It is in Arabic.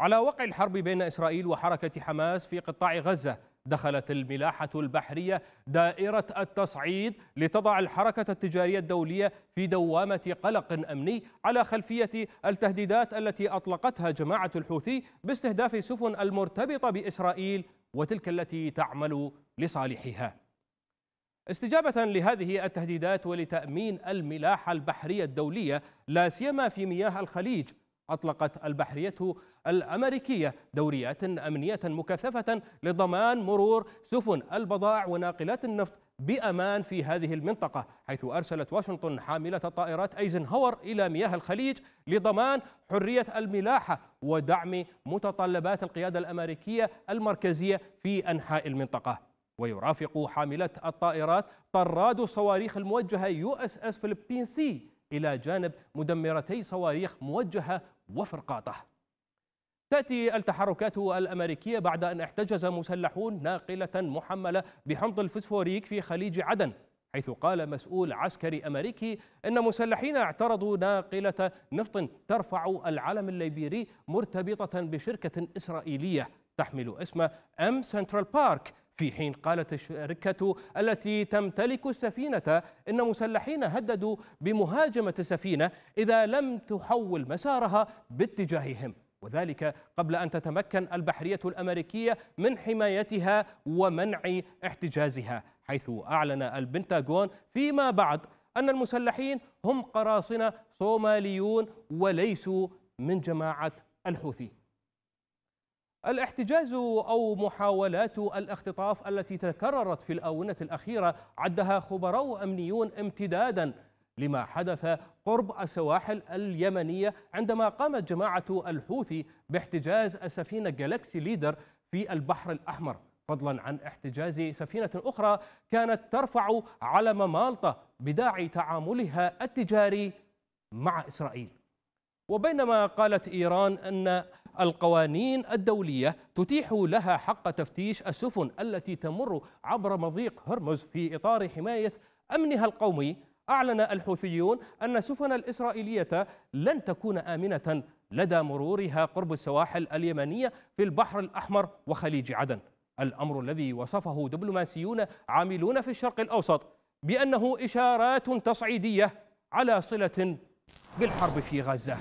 على وقع الحرب بين إسرائيل وحركة حماس في قطاع غزة دخلت الملاحة البحرية دائرة التصعيد لتضع الحركة التجارية الدولية في دوامة قلق أمني على خلفية التهديدات التي أطلقتها جماعة الحوثي باستهداف سفن المرتبطة بإسرائيل وتلك التي تعمل لصالحها استجابة لهذه التهديدات ولتأمين الملاحة البحرية الدولية لا سيما في مياه الخليج أطلقت البحرية الأمريكية دوريات أمنية مكثفة لضمان مرور سفن البضائع وناقلات النفط بأمان في هذه المنطقة حيث أرسلت واشنطن حاملة طائرات أيزنهاور إلى مياه الخليج لضمان حرية الملاحة ودعم متطلبات القيادة الأمريكية المركزية في أنحاء المنطقة ويرافق حاملة الطائرات طراد الصواريخ الموجهة يو اس اس فلبين سي إلى جانب مدمرتي صواريخ موجهة وفرقاطة تأتي التحركات الأمريكية بعد أن احتجز مسلحون ناقلة محملة بحمض الفسفوريك في خليج عدن حيث قال مسؤول عسكري أمريكي أن مسلحين اعترضوا ناقلة نفط ترفع العلم الليبيري مرتبطة بشركة إسرائيلية تحمل اسم أم سنترال بارك في حين قالت الشركة التي تمتلك السفينة إن مسلحين هددوا بمهاجمة السفينة إذا لم تحول مسارها باتجاههم وذلك قبل أن تتمكن البحرية الأمريكية من حمايتها ومنع احتجازها حيث أعلن البنتاغون فيما بعد أن المسلحين هم قراصنة صوماليون وليسوا من جماعة الحوثي الاحتجاز أو محاولات الاختطاف التي تكررت في الآونة الأخيرة عدها خبراء أمنيون امتدادا لما حدث قرب السواحل اليمنية عندما قامت جماعة الحوثي باحتجاز السفينة جالاكسي ليدر في البحر الأحمر فضلا عن احتجاز سفينة أخرى كانت ترفع علم مالطا بداعي تعاملها التجاري مع إسرائيل وبينما قالت إيران أن القوانين الدولية تتيح لها حق تفتيش السفن التي تمر عبر مضيق هرمز في إطار حماية أمنها القومي أعلن الحوثيون أن السفن الإسرائيلية لن تكون آمنة لدى مرورها قرب السواحل اليمنية في البحر الأحمر وخليج عدن الأمر الذي وصفه دبلوماسيون عاملون في الشرق الأوسط بأنه إشارات تصعيدية على صلة بالحرب في غزة